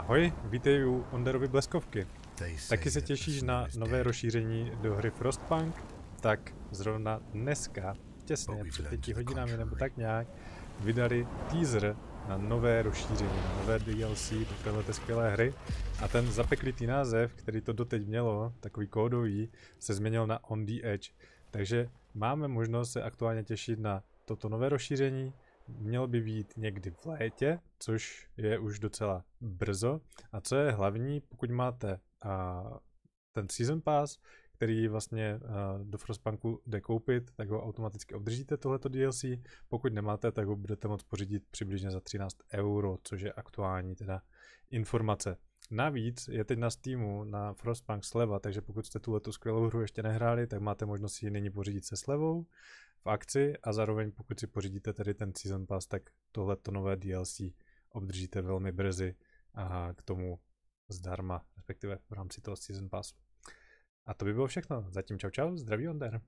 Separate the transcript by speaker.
Speaker 1: Ahoj, vítej u Onderovy bleskovky. Taky se těšíš na nové rozšíření do hry Frostpunk? Tak zrovna dneska, těsně před pěti hodinami nebo tak nějak, vydali teaser na nové rozšíření, na nové DLC do této skvělé hry a ten zapeklitý název, který to doteď mělo, takový kódový, se změnil na On The Edge. Takže máme možnost se aktuálně těšit na toto nové rozšíření, měl by být někdy v létě, což je už docela brzo. A co je hlavní, pokud máte a, ten Season Pass, který vlastně do Frostpunku jde koupit, tak ho automaticky obdržíte tohleto DLC. Pokud nemáte, tak ho budete moct pořídit přibližně za 13 euro, což je aktuální teda informace. Navíc je teď na Steamu na Frostpunk sleva, takže pokud jste tuhle skvělou hru ještě nehráli, tak máte možnost si ji nyní pořídit se slevou v akci a zároveň pokud si pořídíte tady ten Season Pass, tak tohleto nové DLC obdržíte velmi brzy a k tomu zdarma, respektive v rámci toho Season Passu. A to by bylo všechno. Zatím čau čau, zdraví Onder.